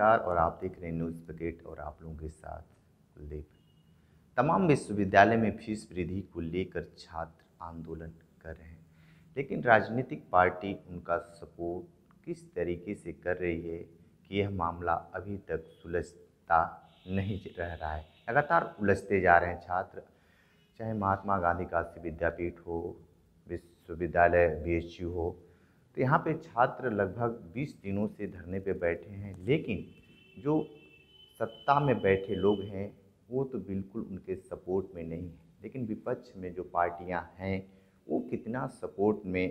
नमस्कार और आप देख रहे हैं न्यूज़ पैकेट और आप लोगों के साथ कुलदीप तमाम विश्वविद्यालय में फीस वृद्धि को लेकर छात्र आंदोलन कर रहे हैं लेकिन राजनीतिक पार्टी उनका सपोर्ट किस तरीके से कर रही है कि यह मामला अभी तक सुलझता नहीं रह रहा है लगातार उलझते जा रहे हैं छात्र चाहे महात्मा गांधी काशी विद्यापीठ हो विश्वविद्यालय बी हो तो यहाँ पे छात्र लगभग 20 दिनों से धरने पे बैठे हैं लेकिन जो सत्ता में बैठे लोग हैं वो तो बिल्कुल उनके सपोर्ट में नहीं है लेकिन विपक्ष में जो पार्टियाँ हैं वो कितना सपोर्ट में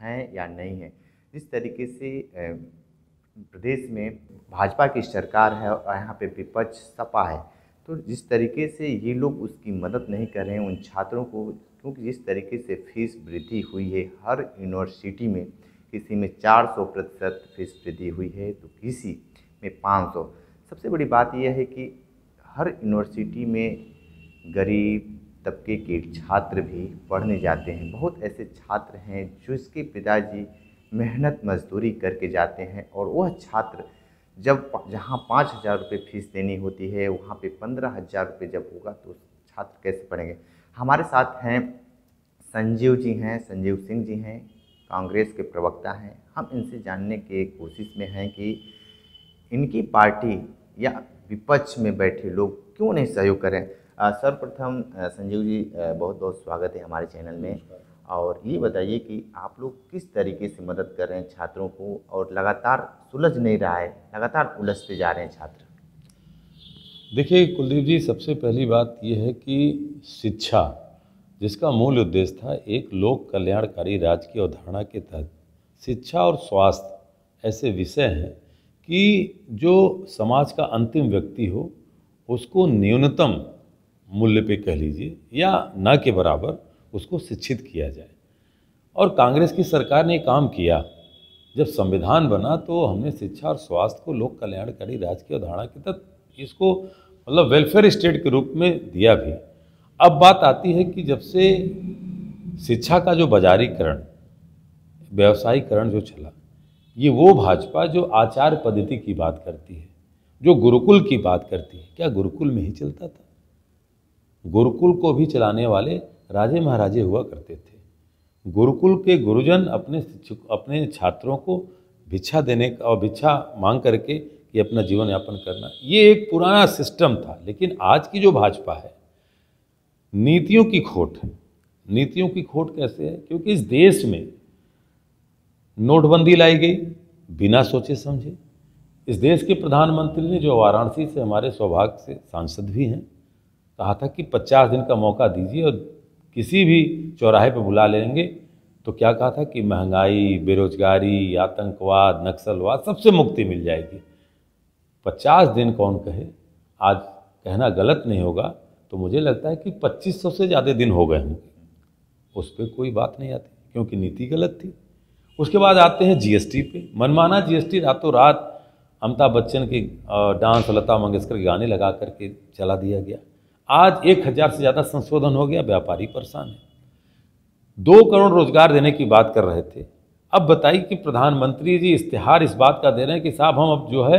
हैं या नहीं है जिस तरीके से प्रदेश में भाजपा की सरकार है और यहाँ पे विपक्ष सपा है तो जिस तरीके से ये लोग उसकी मदद नहीं कर रहे हैं उन छात्रों को क्योंकि जिस तरीके से फीस वृद्धि हुई है हर यूनिवर्सिटी में किसी में 400 प्रतिशत फीस वृद्धि हुई है तो किसी में 500 सबसे बड़ी बात यह है कि हर यूनिवर्सिटी में गरीब तबके के छात्र भी पढ़ने जाते हैं बहुत ऐसे छात्र हैं जिसके पिताजी मेहनत मजदूरी करके जाते हैं और वह छात्र जब जहाँ पाँच हज़ार रुपये फीस देनी होती है वहाँ पे पंद्रह हज़ार रुपये जब होगा तो छात्र कैसे पढ़ेंगे हमारे साथ हैं संजीव जी हैं संजीव सिंह जी हैं कांग्रेस के प्रवक्ता हैं हम इनसे जानने के कोशिश में हैं कि इनकी पार्टी या विपक्ष में बैठे लोग क्यों नहीं सहयोग करें सर्वप्रथम संजीव जी बहुत बहुत स्वागत है हमारे चैनल में और ये बताइए कि आप लोग किस तरीके से मदद कर रहे हैं छात्रों को और लगातार सुलझ नहीं रहा है लगातार उलझते जा रहे हैं छात्र देखिए कुलदीप जी सबसे पहली बात यह है कि शिक्षा जिसका मूल उद्देश्य था एक लोक कल्याणकारी राज्य की अवधारणा के तहत शिक्षा और स्वास्थ्य ऐसे विषय हैं कि जो समाज का अंतिम व्यक्ति हो उसको न्यूनतम मूल्य पे कह लीजिए या न के बराबर उसको शिक्षित किया जाए और कांग्रेस की सरकार ने काम किया जब संविधान बना तो हमने शिक्षा और स्वास्थ्य को लोक कल्याणकारी राज्य की अवधारणा के तहत इसको मतलब वेलफेयर स्टेट के रूप में दिया भी अब बात आती है कि जब से शिक्षा का जो बाजारीकरण व्यवसायीकरण जो चला ये वो भाजपा जो आचार पद्धति की बात करती है जो गुरुकुल की बात करती है क्या गुरुकुल में ही चलता था गुरुकुल को भी चलाने वाले राजे महाराजे हुआ करते थे गुरुकुल के गुरुजन अपने अपने छात्रों को भिक्षा देने का और भिक्षा मांग करके ये अपना जीवन यापन करना ये एक पुराना सिस्टम था लेकिन आज की जो भाजपा है नीतियों की खोट है नीतियों की खोट कैसे है क्योंकि इस देश में नोटबंदी लाई गई बिना सोचे समझे इस देश के प्रधानमंत्री ने जो वाराणसी से हमारे सौभाग्य से सांसद भी हैं कहा था कि 50 दिन का मौका दीजिए और किसी भी चौराहे पर बुला लेंगे तो क्या कहा था कि महंगाई बेरोजगारी आतंकवाद नक्सलवाद सबसे मुक्ति मिल जाएगी 50 दिन कौन कहे आज कहना गलत नहीं होगा तो मुझे लगता है कि 2500 से ज़्यादा दिन हो गए हैं उस पर कोई बात नहीं आती क्योंकि नीति गलत थी उसके बाद आते हैं जीएसटी पे मनमाना जीएसटी रातों रात अमिताभ बच्चन के डांस लता मंगेशकर के गाने लगा करके चला दिया गया आज एक हज़ार से ज़्यादा संशोधन हो गया व्यापारी परेशान है दो करोड़ रोजगार देने की बात कर रहे थे अब बताइए कि प्रधानमंत्री जी इश्तिहार इस बात का दे रहे हैं कि साहब हम अब जो है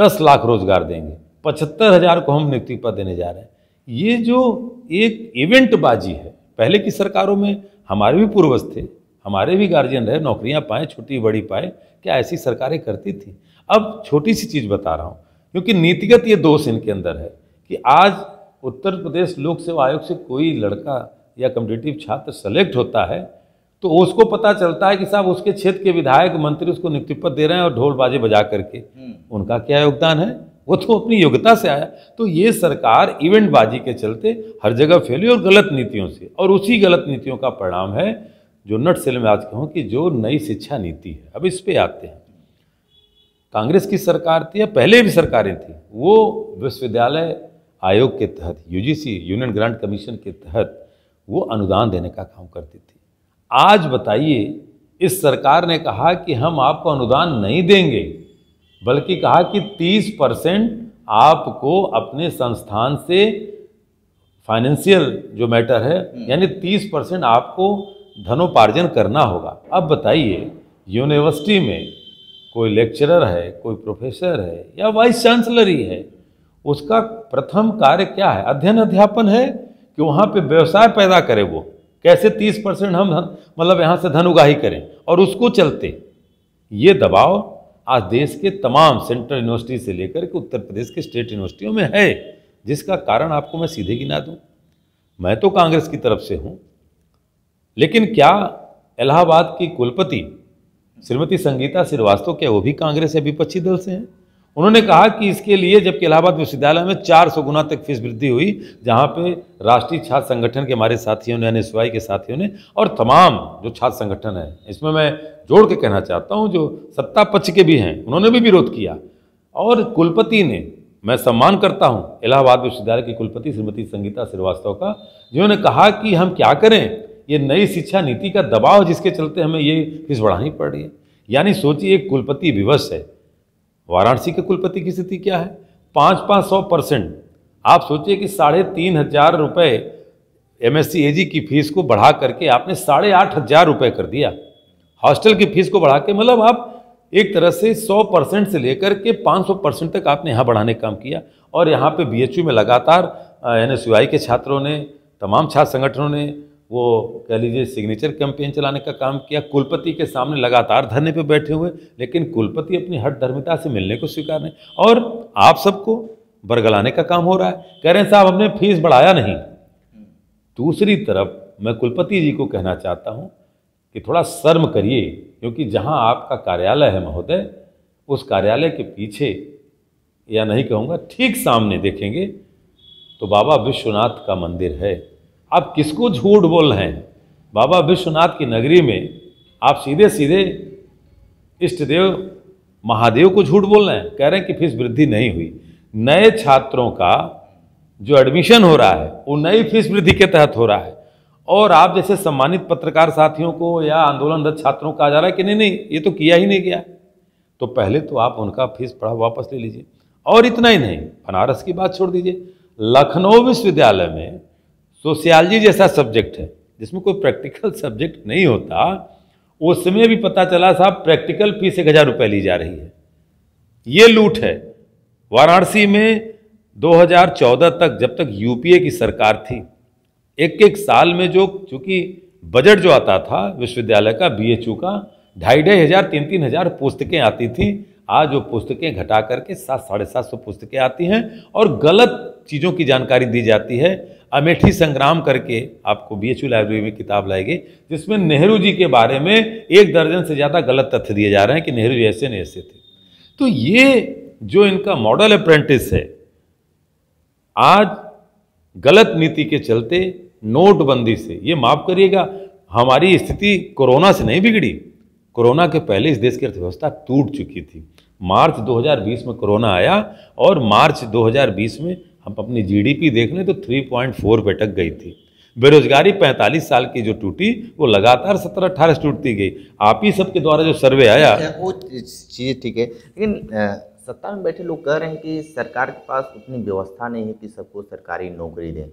दस लाख रोजगार देंगे पचहत्तर हज़ार को हम नियुक्ति पर देने जा रहे हैं ये जो एक इवेंट बाजी है पहले की सरकारों में हमारे भी पूर्वज थे हमारे भी गार्जियन रहे नौकरियां पाए छोटी बड़ी पाए क्या ऐसी सरकारें करती थी अब छोटी सी चीज़ बता रहा हूँ क्योंकि नीतिगत ये दोष इनके अंदर है कि आज उत्तर प्रदेश लोक सेवा आयोग से कोई लड़का या कम्पिटेटिव छात्र सेलेक्ट होता है तो उसको पता चलता है कि साहब उसके क्षेत्र के विधायक मंत्री उसको नियुक्ति पत्र दे रहे हैं और ढोल बाजे बजा करके हम्म। उनका क्या योगदान है वो तो अपनी योग्यता से आया तो ये सरकार इवेंटबाजी के चलते हर जगह फैली और गलत नीतियों से और उसी गलत नीतियों का परिणाम है जो नट सेल में आज कहूँ कि जो नई शिक्षा नीति है अब इस पर आते हैं कांग्रेस की सरकार थी या पहले भी सरकारें थी वो विश्वविद्यालय आयोग के तहत यूजीसी यूनियन ग्रांट कमीशन के तहत वो अनुदान देने का काम करती थी आज बताइए इस सरकार ने कहा कि हम आपको अनुदान नहीं देंगे बल्कि कहा कि 30 परसेंट आपको अपने संस्थान से फाइनेंशियल जो मैटर है हम्म। यानी 30 परसेंट आपको धनोपार्जन करना होगा अब बताइए यूनिवर्सिटी में कोई लेक्चरर है कोई प्रोफेसर है या वाइस चांसलर ही है उसका प्रथम कार्य क्या है अध्ययन अध्यापन है कि वहाँ पे व्यवसाय पैदा करे वो कैसे 30 परसेंट हम मतलब यहाँ से धन उगाही करें और उसको चलते ये दबाव आज देश के तमाम सेंट्रल यूनिवर्सिटी से लेकर के उत्तर प्रदेश के स्टेट यूनिवर्सिटियों में है जिसका कारण आपको मैं सीधे गिना दूँ मैं तो कांग्रेस की तरफ से हूँ लेकिन क्या इलाहाबाद की कुलपति श्रीमती संगीता श्रीवास्तव क्या वो भी कांग्रेस या विपक्षी दल से हैं उन्होंने कहा कि इसके लिए जबकि इलाहाबाद विश्वविद्यालय में 400 गुना तक फीस वृद्धि हुई जहां पे राष्ट्रीय छात्र संगठन के हमारे साथियों ने एन के साथियों ने और तमाम जो छात्र संगठन हैं इसमें मैं जोड़ के कहना चाहता हूं जो सत्ता पक्ष के भी हैं उन्होंने भी विरोध किया और कुलपति ने मैं सम्मान करता हूँ इलाहाबाद विश्वविद्यालय की कुलपति श्रीमती संगीता श्रीवास्तव का जिन्होंने कहा कि हम क्या करें ये नई शिक्षा नीति का दबाव जिसके चलते हमें ये फीस बढ़ानी पड़ रही है यानी सोचिए एक कुलपति विवश है वाराणसी के कुलपति की स्थिति क्या है पाँच पाँच सौ परसेंट आप सोचिए कि साढ़े तीन हजार रुपये एम एस की फीस को बढ़ा करके आपने साढ़े आठ हजार रुपये कर दिया हॉस्टल की फीस को बढ़ा के मतलब आप एक तरह से सौ परसेंट से लेकर के पाँच सौ परसेंट तक आपने यहाँ बढ़ाने का काम किया और यहाँ पे यू में लगातार एन के छात्रों ने तमाम छात्र संगठनों ने वो कह लीजिए सिग्नेचर कैंपेन चलाने का काम किया कुलपति के सामने लगातार धरने पे बैठे हुए लेकिन कुलपति अपनी हट धर्मिता से मिलने को स्वीकार नहीं और आप सबको बरगलाने का काम हो रहा है कह रहे हैं साहब हमने फीस बढ़ाया नहीं दूसरी तरफ मैं कुलपति जी को कहना चाहता हूँ कि थोड़ा शर्म करिए क्योंकि जहाँ आपका कार्यालय है महोदय उस कार्यालय के पीछे या नहीं कहूँगा ठीक सामने देखेंगे तो बाबा विश्वनाथ का मंदिर है आप किसको झूठ बोल रहे हैं बाबा विश्वनाथ की नगरी में आप सीधे सीधे इष्ट देव महादेव को झूठ बोल रहे हैं कह रहे हैं कि फीस वृद्धि नहीं हुई नए छात्रों का जो एडमिशन हो रहा है वो नई फीस वृद्धि के तहत हो रहा है और आप जैसे सम्मानित पत्रकार साथियों को या आंदोलनरत छात्रों का आ जा रहा है कि नहीं नहीं ये तो किया ही नहीं गया तो पहले तो आप उनका फीस पढ़ा वापस ले लीजिए और इतना ही नहीं बनारस की बात छोड़ दीजिए लखनऊ विश्वविद्यालय में सोशियालॉजी जैसा सब्जेक्ट है जिसमें कोई प्रैक्टिकल सब्जेक्ट नहीं होता उस समय भी पता चला साहब प्रैक्टिकल फीस एक हज़ार रुपये ली जा रही है ये लूट है वाराणसी में 2014 तक जब तक यूपीए की सरकार थी एक एक साल में जो चूंकि बजट जो आता था विश्वविद्यालय का बीएचयू का ढाई ढाई हज़ार तीन तीन हज़ार पुस्तकें आती थी आज वो पुस्तकें घटा करके सात साढ़े सात सौ पुस्तकें आती हैं और गलत चीज़ों की जानकारी दी जाती है अमेठी संग्राम करके आपको बी एच लाइब्रेरी में किताब लाएगी जिसमें नेहरू जी के बारे में एक दर्जन से ज़्यादा गलत तथ्य दिए जा रहे हैं कि नेहरू जी ऐसे नहीं ऐसे थे तो ये जो इनका मॉडल अप्रेंटिस है आज गलत नीति के चलते नोटबंदी से ये माफ़ करिएगा हमारी स्थिति कोरोना से नहीं बिगड़ी कोरोना के पहले इस देश की अर्थव्यवस्था टूट चुकी थी मार्च 2020 में कोरोना आया और मार्च 2020 में हम अपनी जीडीपी देख लें तो 3.4 पे टक गई थी बेरोजगारी 45 साल की जो टूटी वो लगातार सत्रह अट्ठारह से टूटती गई आप ही सबके द्वारा जो सर्वे आया अच्छा, वो चीज़ ठीक है लेकिन सत्ता में बैठे लोग कह रहे हैं कि सरकार के पास उतनी व्यवस्था नहीं है कि सबको सरकारी नौकरी दें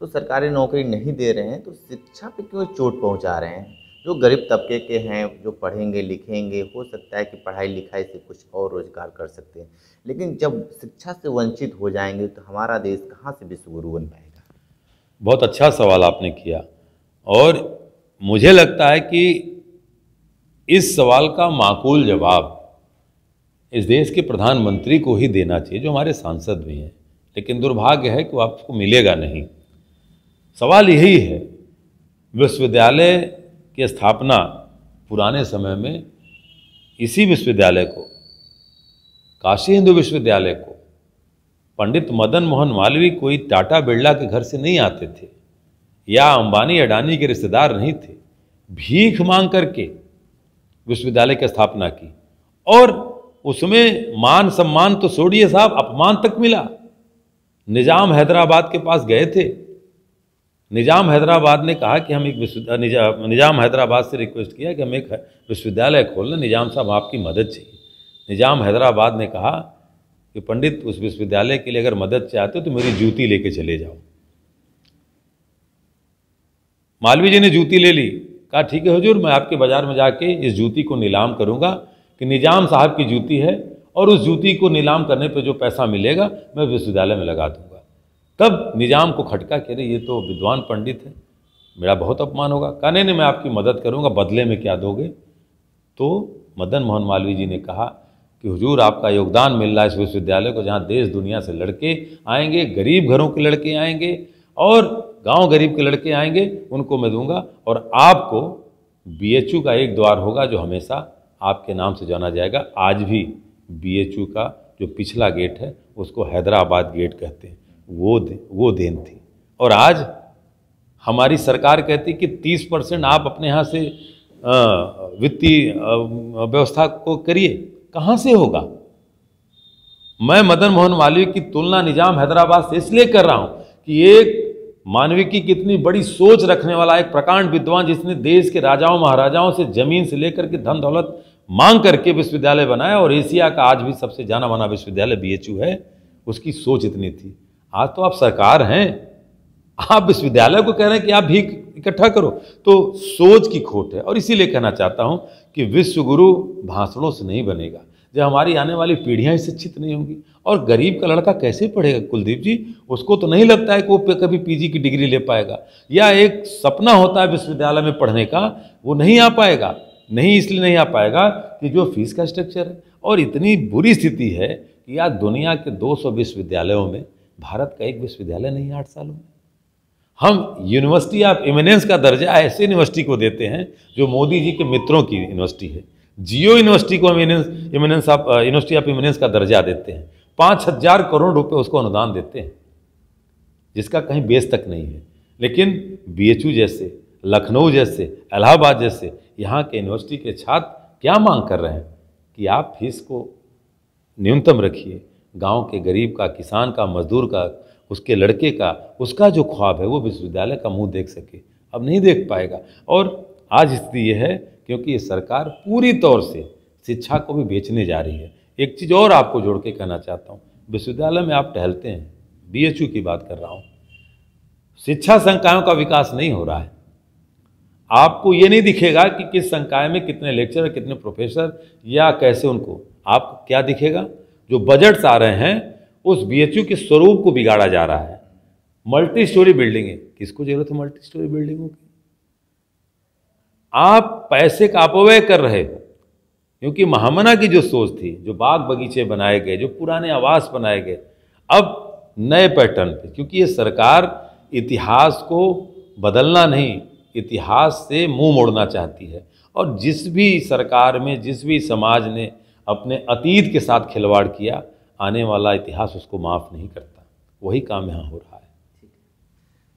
तो सरकारी नौकरी नहीं दे रहे हैं तो शिक्षा पे क्यों चोट पहुंचा रहे हैं जो गरीब तबके के हैं जो पढ़ेंगे लिखेंगे हो सकता है कि पढ़ाई लिखाई से कुछ और रोज़गार कर सकते हैं लेकिन जब शिक्षा से वंचित हो जाएंगे तो हमारा देश कहाँ से विश्वगुरु बन पाएगा बहुत अच्छा सवाल आपने किया और मुझे लगता है कि इस सवाल का माकूल जवाब इस देश के प्रधानमंत्री को ही देना चाहिए जो हमारे सांसद भी हैं लेकिन दुर्भाग्य है कि वो आपको मिलेगा नहीं सवाल यही है विश्वविद्यालय की स्थापना पुराने समय में इसी विश्वविद्यालय को काशी हिंदू विश्वविद्यालय को पंडित मदन मोहन मालवीय कोई टाटा बिरला के घर से नहीं आते थे या अंबानी अडानी के रिश्तेदार नहीं थे भीख मांग करके विश्वविद्यालय की स्थापना की और उसमें मान सम्मान तो सोड़िए साहब अपमान तक मिला निजाम हैदराबाद के पास गए थे निज़ाम हैदराबाद ने कहा कि हम एक निजाम निज़ाम हैदराबाद से रिक्वेस्ट किया कि हम एक विश्वविद्यालय खोल लें निज़ाम साहब आपकी मदद चाहिए निज़ाम हैदराबाद ने कहा कि पंडित उस विश्वविद्यालय के लिए अगर मदद चाहते हो तो मेरी जूती लेके चले जाओ मालवीय जी ने जूती ले ली कहा ठीक है हजूर मैं आपके बाज़ार में जाके इस जूती को नीलाम करूँगा कि निज़ाम साहब की जूती है और उस जूती को नीलाम करने पर जो पैसा मिलेगा मैं विश्वविद्यालय में लगा दूँगा तब निज़ाम को खटका कह रहे ये तो विद्वान पंडित है मेरा बहुत अपमान होगा कहने नहीं मैं आपकी मदद करूँगा बदले में क्या दोगे तो मदन मोहन मालवीय जी ने कहा कि हुजूर आपका योगदान मिल रहा है इस विश्वविद्यालय को जहाँ देश दुनिया से लड़के आएंगे गरीब घरों के लड़के आएंगे और गांव गरीब के लड़के आएंगे उनको मैं दूंगा और आपको बी का एक द्वार होगा जो हमेशा आपके नाम से जाना जाएगा आज भी बी का जो पिछला गेट है उसको हैदराबाद गेट कहते हैं वो दे, वो देन थी और आज हमारी सरकार कहती कि 30 परसेंट आप अपने यहाँ से वित्तीय व्यवस्था को करिए कहाँ से होगा मैं मदन मोहन मालवीय की तुलना निजाम हैदराबाद से इसलिए कर रहा हूँ कि एक मानवी की कितनी बड़ी सोच रखने वाला एक प्रकांड विद्वान जिसने देश के राजाओं महाराजाओं से जमीन से लेकर के धन दौलत मांग करके विश्वविद्यालय बनाया और एशिया का आज भी सबसे जाना माना विश्वविद्यालय बी है उसकी सोच इतनी थी आज तो आप सरकार हैं आप विश्वविद्यालय को कह रहे हैं कि आप भी इकट्ठा करो तो सोच की खोट है और इसीलिए कहना चाहता हूँ कि विश्वगुरु भाषणों से नहीं बनेगा जब हमारी आने वाली पीढ़ियाँ शिक्षित नहीं होंगी और गरीब का लड़का कैसे पढ़ेगा कुलदीप जी उसको तो नहीं लगता है कि वो कभी पीजी की डिग्री ले पाएगा या एक सपना होता है विश्वविद्यालय में पढ़ने का वो नहीं आ पाएगा नहीं इसलिए नहीं आ पाएगा कि जो फीस का स्ट्रक्चर है और इतनी बुरी स्थिति है कि यार दुनिया के दो विश्वविद्यालयों में भारत का एक विश्वविद्यालय नहीं है आठ सालों में हम यूनिवर्सिटी ऑफ इमिनेंस का दर्जा ऐसे यूनिवर्सिटी को देते हैं जो मोदी जी के मित्रों की यूनिवर्सिटी है जियो यूनिवर्सिटी को हम eminence of university of eminence का दर्जा देते हैं पाँच हज़ार करोड़ रुपए उसको अनुदान देते हैं जिसका कहीं बेस तक नहीं है लेकिन बी जैसे लखनऊ जैसे इलाहाबाद जैसे यहाँ के यूनिवर्सिटी के छात्र क्या मांग कर रहे हैं कि आप फीस को न्यूनतम रखिए गांव के गरीब का किसान का मजदूर का उसके लड़के का उसका जो ख्वाब है वो विश्वविद्यालय का मुंह देख सके अब नहीं देख पाएगा और आज स्थिति यह है क्योंकि ये सरकार पूरी तौर से शिक्षा को भी बेचने जा रही है एक चीज़ और आपको जोड़ के कहना चाहता हूँ विश्वविद्यालय में आप टहलते हैं बी की बात कर रहा हूँ शिक्षा संकायों का विकास नहीं हो रहा है आपको ये नहीं दिखेगा कि किस संकाय में कितने लेक्चर कितने प्रोफेसर या कैसे उनको आप क्या दिखेगा जो बजट्स आ रहे हैं उस बी के स्वरूप को बिगाड़ा जा रहा है मल्टी स्टोरी बिल्डिंग है किसको जरूरत है मल्टी स्टोरी बिल्डिंगों की आप पैसे का अपव्यय कर रहे हो क्योंकि महामना की जो सोच थी जो बाग बगीचे बनाए गए जो पुराने आवास बनाए गए अब नए पैटर्न पे क्योंकि ये सरकार इतिहास को बदलना नहीं इतिहास से मुंह मोड़ना चाहती है और जिस भी सरकार में जिस भी समाज ने अपने अतीत के साथ खिलवाड़ किया आने वाला इतिहास उसको माफ़ नहीं करता वही काम यहाँ हो रहा है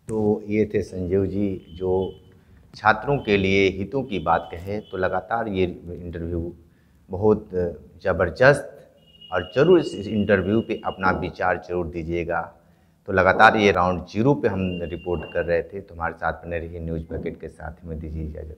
तो ये थे संजीव जी जो छात्रों के लिए हितों की बात कहे तो लगातार ये इंटरव्यू बहुत ज़बरदस्त और ज़रूर इस इंटरव्यू पे अपना हाँ। विचार जरूर दीजिएगा तो लगातार ये राउंड जीरो पे हम रिपोर्ट कर रहे थे तुम्हारे तो साथ बने रहिए न्यूज़ पैकेट के साथ में दीजिए इजाज़त